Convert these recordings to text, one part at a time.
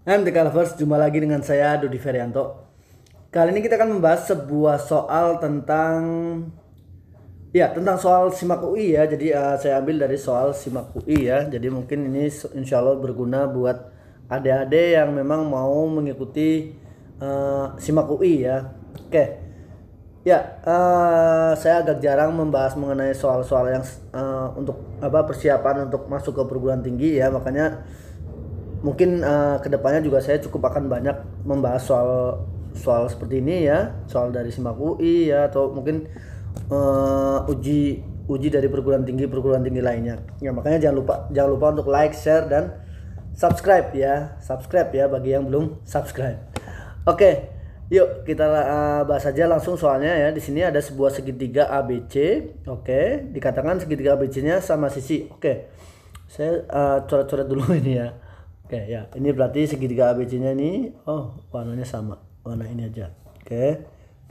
Nah, Dan The Lovers, jumpa lagi dengan saya Dodi Ferianto. Kali ini kita akan membahas sebuah soal tentang ya tentang soal simak UI ya. Jadi uh, saya ambil dari soal simak UI ya. Jadi mungkin ini insya Allah berguna buat adik-adik yang memang mau mengikuti uh, simak UI ya. Oke. Okay. Ya, uh, saya agak jarang membahas mengenai soal-soal yang uh, untuk apa persiapan untuk masuk ke perguruan tinggi ya. Makanya mungkin uh, eh, kedepannya juga saya cukup akan banyak membahas soal soal seperti ini ya soal dari simak UI ya atau mungkin uh, uji uji dari perguruan tinggi perguruan tinggi lainnya ya makanya jangan lupa jangan lupa untuk like share dan subscribe ya subscribe ya bagi yang belum subscribe oke yuk kita uh, bahas aja langsung soalnya ya di sini ada sebuah segitiga ABC oke dikatakan segitiga ABC nya sama sisi oke saya uh, coret-coret dulu ini ya Oke okay, ya, ini berarti segitiga ABC-nya ini, oh warnanya sama, warna ini aja. Oke, okay.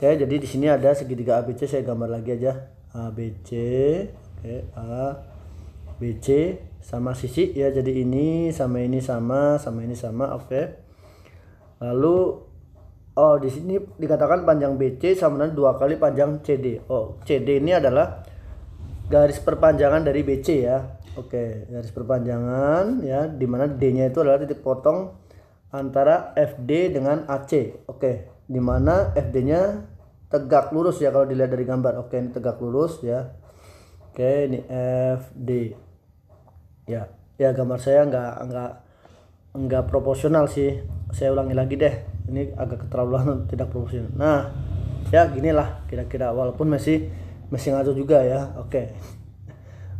oke. Okay, jadi di sini ada segitiga ABC, saya gambar lagi aja. ABC, oke A, BC sama sisi ya. Jadi ini sama ini sama, sama ini sama. Oke. Lalu, oh di sini dikatakan panjang BC sama dengan dua kali panjang CD. Oh CD ini adalah garis perpanjangan dari BC ya. Oke, garis perpanjangan ya, di mana D-nya itu adalah titik potong antara FD dengan AC. Oke, di mana FD-nya tegak lurus ya kalau dilihat dari gambar. Oke, ini tegak lurus ya. Oke, ini FD. Ya, ya gambar saya nggak nggak nggak proporsional sih. Saya ulangi lagi deh. Ini agak keterlaluan tidak proporsional. Nah, ya ginilah kira-kira walaupun masih masih ngaco juga ya. Oke.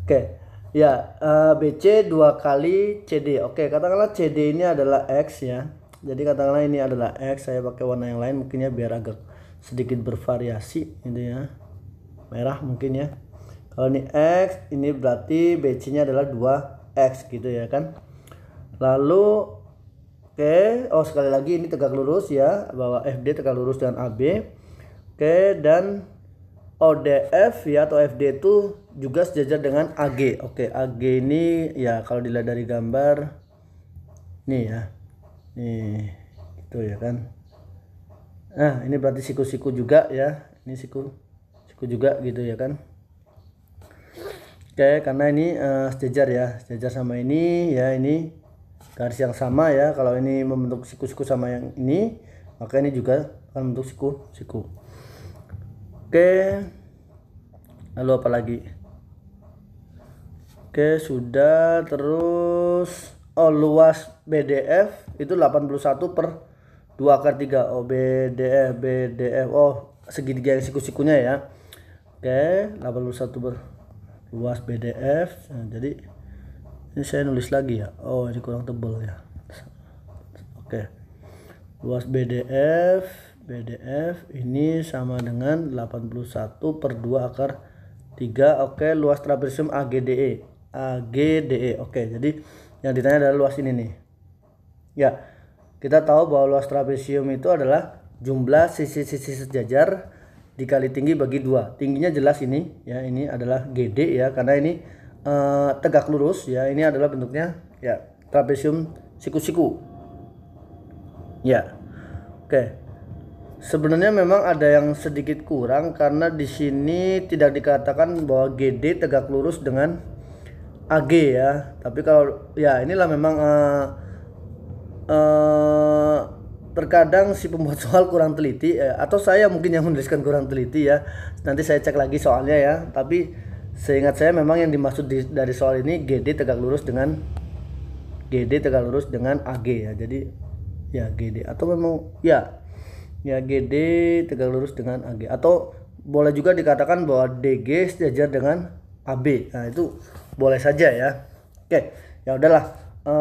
Oke. Ya, uh, eh, BC dua kali CD. Oke, katakanlah CD ini adalah X ya. Jadi katakanlah ini adalah X, saya pakai warna yang lain mungkinnya biar agak sedikit bervariasi gitu ya. Merah mungkin ya. Kalau ini X, ini berarti BC-nya adalah 2X gitu ya kan. Lalu oke, okay. oh sekali lagi ini tegak lurus ya, bahwa FD tegak lurus dan AB. Oke, okay, dan ODF ya atau FD itu juga sejajar dengan AG. Oke, AG ini ya kalau dilihat dari gambar nih ya. Nih, itu ya kan. Nah, ini berarti siku-siku juga ya. Ini siku siku juga gitu ya kan. Oke, karena ini uh, sejajar ya. Sejajar sama ini ya, ini garis yang sama ya. Kalau ini membentuk siku-siku sama yang ini, maka ini juga akan membentuk siku-siku. Oke. Lalu apa lagi? Oke, sudah terus oh luas BDF itu 81 per 2 per 3 oh BDF BDF oh segitiga yang siku-sikunya ya oke 81 per luas BDF nah, jadi ini saya nulis lagi ya oh ini kurang tebal ya oke luas BDF BDF ini sama dengan 81 per 2 akar 3 oke okay, luas trapesium AGDE AGDE oke okay, jadi yang ditanya adalah luas ini nih ya kita tahu bahwa luas trapesium itu adalah jumlah sisi-sisi sejajar dikali tinggi bagi dua tingginya jelas ini ya ini adalah GD ya karena ini e, tegak lurus ya ini adalah bentuknya ya trapesium siku-siku ya oke okay. Sebenarnya memang ada yang sedikit kurang karena di sini tidak dikatakan bahwa GD tegak lurus dengan AG ya. Tapi kalau ya inilah memang uh, uh, terkadang si pembuat soal kurang teliti eh, atau saya mungkin yang menuliskan kurang teliti ya. Nanti saya cek lagi soalnya ya. Tapi seingat saya memang yang dimaksud di, dari soal ini GD tegak lurus dengan GD tegak lurus dengan AG ya. Jadi ya GD atau memang ya ya GD tegak lurus dengan AG atau boleh juga dikatakan bahwa DG sejajar dengan AB nah itu boleh saja ya oke ya udahlah e,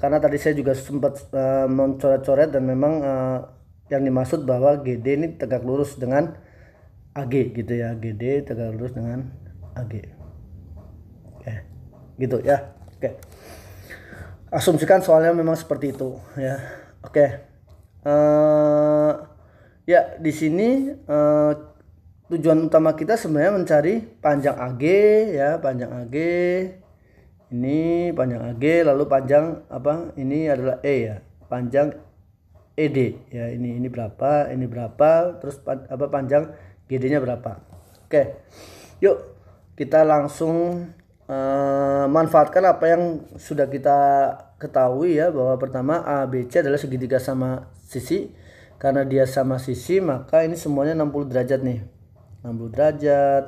karena tadi saya juga sempat e, mencoret-coret dan memang e, yang dimaksud bahwa GD ini tegak lurus dengan AG gitu ya GD tegak lurus dengan AG oke gitu ya oke asumsikan soalnya memang seperti itu ya oke uh, Ya, di sini eh, tujuan utama kita sebenarnya mencari panjang AG ya, panjang AG. Ini panjang AG lalu panjang apa? Ini adalah E ya. Panjang ED ya. Ini ini berapa? Ini berapa? Terus pan, apa panjang GD-nya berapa? Oke. Yuk, kita langsung eh, manfaatkan apa yang sudah kita ketahui ya bahwa pertama ABC adalah segitiga sama sisi karena dia sama sisi maka ini semuanya 60 derajat nih 60 derajat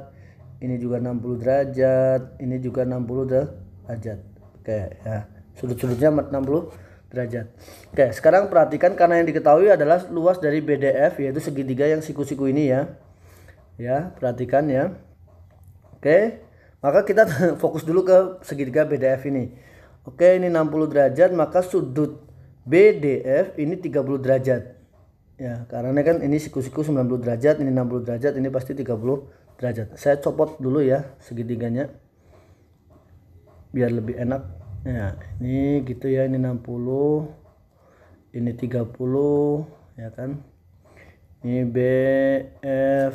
ini juga 60 derajat ini juga 60 derajat oke ya sudut-sudutnya 60 derajat oke sekarang perhatikan karena yang diketahui adalah luas dari BDF yaitu segitiga yang siku-siku ini ya ya perhatikan ya oke maka kita fokus dulu ke segitiga BDF ini oke ini 60 derajat maka sudut BDF ini 30 derajat ya karena kan ini siku-siku 90 derajat ini 60 derajat ini pasti 30 derajat saya copot dulu ya segitiganya biar lebih enak ya ini gitu ya ini 60 ini 30 ya kan ini B F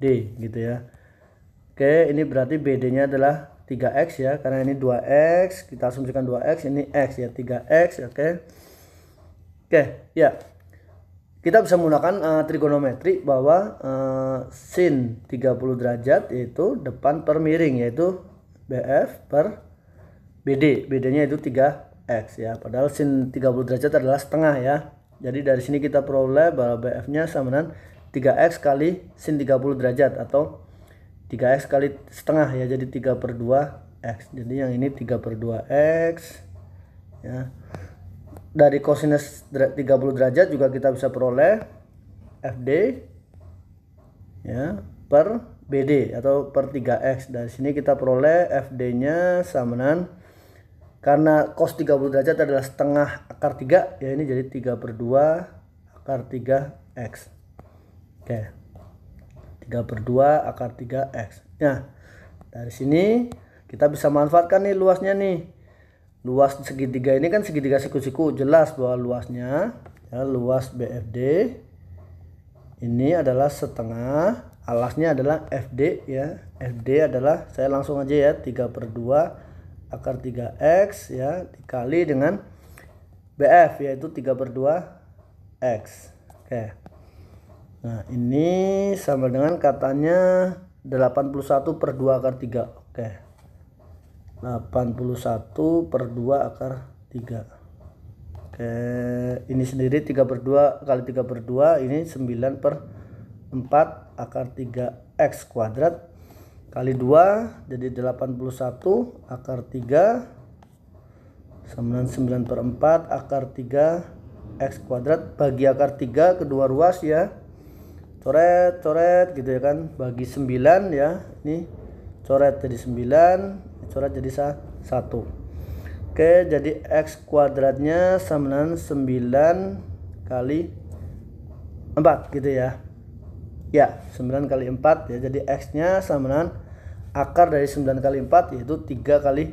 D gitu ya Oke ini berarti BD nya adalah 3X ya karena ini 2X kita asumsikan 2X ini X ya 3X oke okay. oke okay, ya kita bisa menggunakan uh, trigonometri bahwa uh, sin 30 derajat yaitu depan per miring yaitu BF per BD. Bedanya itu 3x ya. Padahal sin 30 derajat adalah setengah ya. Jadi dari sini kita peroleh bahwa BF-nya sama dengan 3x kali sin 30 derajat atau 3x kali setengah ya jadi 3 per 2x. Jadi yang ini 3 per 2x ya dari cosinus 30 derajat juga kita bisa peroleh FD ya per BD atau per 3X dari sini kita peroleh FD nya sama dengan karena cos 30 derajat adalah setengah akar 3 ya ini jadi 3 per 2 akar 3X oke 3 per 2 akar 3X nah dari sini kita bisa manfaatkan nih luasnya nih luas segitiga ini kan segitiga siku-siku jelas bahwa luasnya ya, luas BFD ini adalah setengah alasnya adalah FD ya FD adalah saya langsung aja ya 3 per 2 akar 3X ya dikali dengan BF yaitu 3 per 2 X oke nah ini sama dengan katanya 81 per 2 akar 3 oke 81 per 2 akar 3 Oke ini sendiri 3 per 2 kali 3 per 2 ini 9 per 4 akar 3 X kuadrat kali 2 jadi 81 akar 3 99 per 4 akar 3 X kuadrat bagi akar 3 kedua ruas ya coret coret gitu ya kan bagi 9 ya ini coret jadi 9 surat jadi 1 oke jadi X kuadratnya sama 9 kali 4 gitu ya ya 9 kali 4 ya jadi X nya sama dengan akar dari 9 kali 4 yaitu 3 kali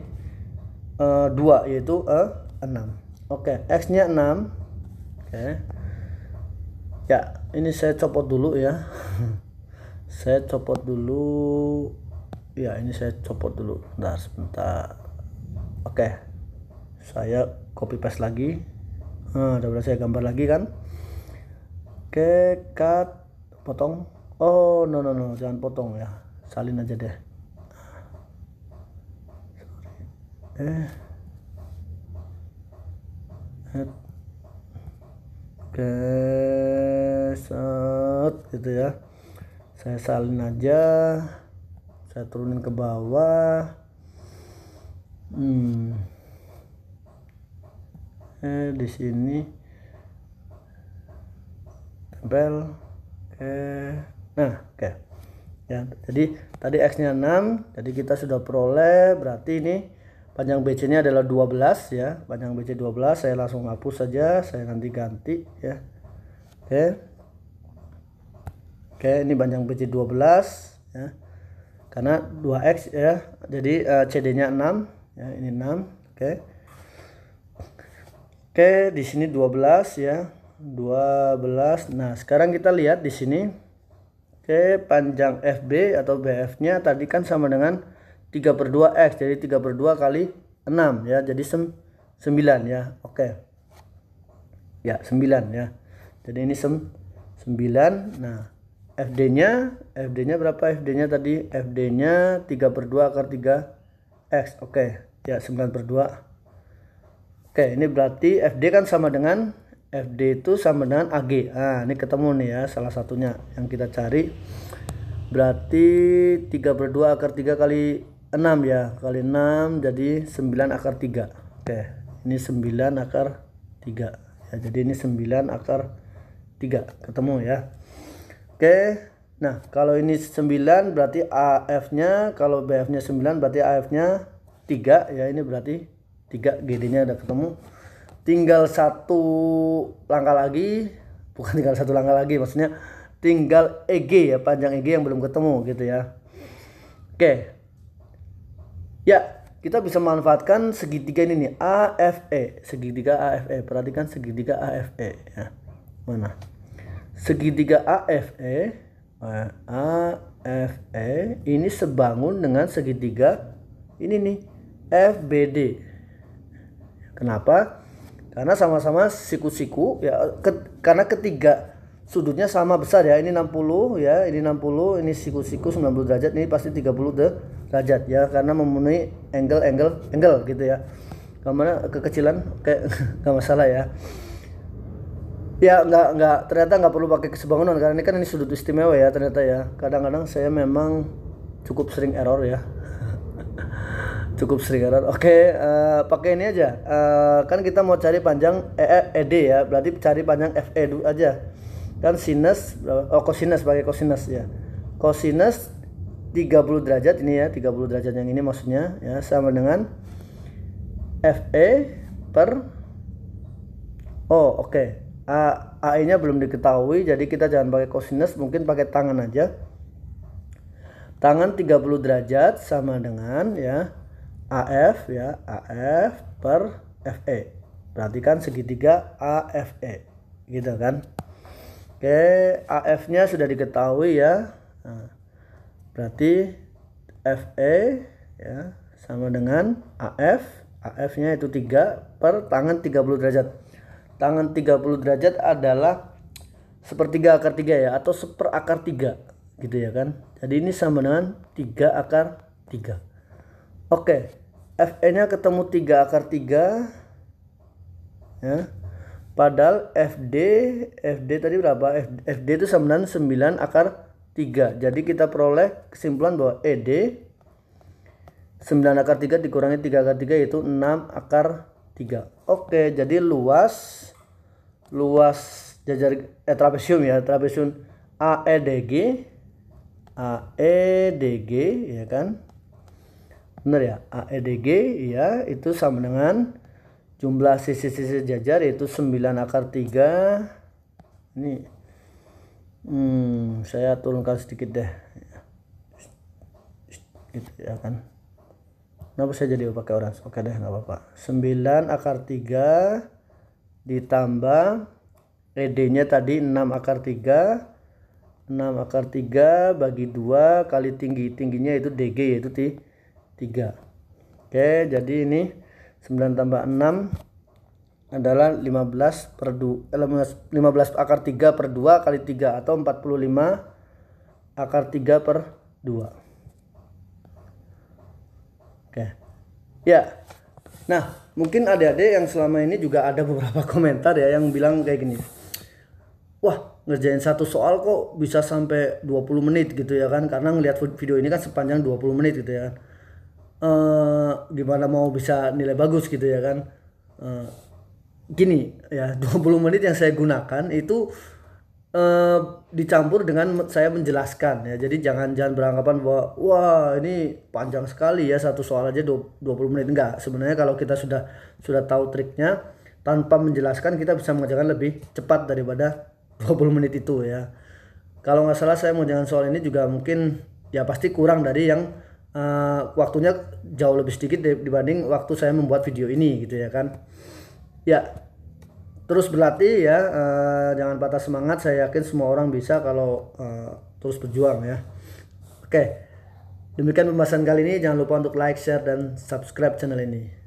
uh, eh, 2 yaitu uh, eh, 6 oke X nya 6 oke ya ini saya copot dulu ya saya copot dulu ya ini saya copot dulu bentar sebentar oke saya copy paste lagi nah, eh, udah saya gambar lagi kan oke cut potong oh no no no jangan potong ya salin aja deh eh Head. oke set gitu ya saya salin aja saya turunin ke bawah hmm. eh di sini tempel ke. Eh, nah oke okay. ya jadi tadi x nya 6 jadi kita sudah peroleh berarti ini panjang BC nya adalah 12 ya panjang BC 12 saya langsung hapus saja saya nanti ganti ya oke okay. oke okay, ini panjang BC 12 ya karena 2x ya jadi uh, eh, CD nya 6 ya ini 6 oke okay. oke okay, di sini 12 ya 12 nah sekarang kita lihat di sini oke okay, panjang FB atau BF nya tadi kan sama dengan 3 per 2 X jadi 3 per 2 kali 6 ya jadi 9 ya oke okay. ya 9 ya jadi ini 9 nah FD-nya, FD-nya berapa FD-nya tadi? FD-nya 3 per 2 akar 3 X. Oke, okay. ya 9 per 2. Oke, okay, ini berarti FD kan sama dengan FD itu sama dengan AG. Nah, ini ketemu nih ya salah satunya yang kita cari. Berarti 3 per 2 akar 3 kali 6 ya. Kali 6 jadi 9 akar 3. Oke, okay. ini 9 akar 3. Ya, jadi ini 9 akar 3 ketemu ya. Oke. Nah, kalau ini 9 berarti AF-nya, kalau BF-nya 9 berarti AF-nya 3 ya. Ini berarti 3 GD-nya udah ketemu. Tinggal satu langkah lagi, bukan tinggal satu langkah lagi, maksudnya tinggal EG ya, panjang EG yang belum ketemu gitu ya. Oke. Ya, kita bisa manfaatkan segitiga ini nih AFE, segitiga AFE. Perhatikan segitiga AFE ya. Mana? Segitiga AFE AFE ini sebangun dengan segitiga ini nih FBD. Kenapa? Karena sama-sama siku-siku ya ke, karena ketiga sudutnya sama besar ya. Ini 60 ya, ini 60, ini siku-siku 90 derajat, ini pasti 30 derajat ya karena memenuhi angle angle angle gitu ya. Karena kekecilan kayak nggak masalah ya ya nggak nggak ternyata nggak perlu pakai kesebangunan karena ini kan ini sudut istimewa ya ternyata ya kadang-kadang saya memang cukup sering error ya cukup sering error oke uh, pakai ini aja uh, kan kita mau cari panjang eh, e -E ED ya berarti cari panjang FE aja kan sinus oh cosinus pakai cosinus ya kosinus 30 derajat ini ya 30 derajat yang ini maksudnya ya sama dengan FE per oh oke okay Eh, AI-nya belum diketahui jadi kita jangan pakai cosinus mungkin pakai tangan aja tangan 30 derajat sama dengan ya AF ya AF per FE berarti kan segitiga AFE gitu kan oke AF nya sudah diketahui ya nah, berarti FE ya sama dengan AF AF nya itu 3 per tangan 30 derajat tangan 30 derajat adalah sepertiga akar 3 ya atau seper akar 3 gitu ya kan jadi ini sama dengan 3 akar 3 oke FE nya ketemu 3 akar 3 ya padahal FD FD tadi berapa FD itu sama dengan 9 akar 3 jadi kita peroleh kesimpulan bahwa ED 9 akar 3 dikurangi 3 akar 3 yaitu 6 akar tiga oke jadi luas luas jajar eh, trapesium ya trapesium AEDG AEDG ya kan benar ya AEDG ya itu sama dengan jumlah sisi-sisi jajar yaitu 9 akar 3 ini hmm, saya turunkan sedikit deh gitu ya kan Kenapa saya jadi pakai orange? Oke deh, nggak apa-apa. 9 akar 3 ditambah ED-nya tadi 6 akar 3. 6 akar 3 bagi 2 kali tinggi-tingginya itu DG yaitu 3. Oke, jadi ini 9 tambah 6 adalah 15 per 2 15, 15 akar 3 per 2 kali 3 atau 45 akar 3 per 2 ya ya nah mungkin adik-adik yang selama ini juga ada beberapa komentar ya yang bilang kayak gini wah ngerjain satu soal kok bisa sampai 20 menit gitu ya kan karena ngelihat video ini kan sepanjang 20 menit gitu ya uh, gimana mau bisa nilai bagus gitu ya kan uh, gini ya 20 menit yang saya gunakan itu Eh, dicampur dengan saya menjelaskan ya. Jadi jangan jangan beranggapan bahwa wah ini panjang sekali ya satu soal aja 20 menit enggak. Sebenarnya kalau kita sudah sudah tahu triknya tanpa menjelaskan kita bisa mengerjakan lebih cepat daripada 20 menit itu ya. Kalau nggak salah saya mau jangan soal ini juga mungkin ya pasti kurang dari yang uh, waktunya jauh lebih sedikit dibanding waktu saya membuat video ini gitu ya kan. Ya, terus berlatih ya uh, eh, jangan patah semangat saya yakin semua orang bisa kalau uh, terus berjuang ya oke demikian pembahasan kali ini jangan lupa untuk like share dan subscribe channel ini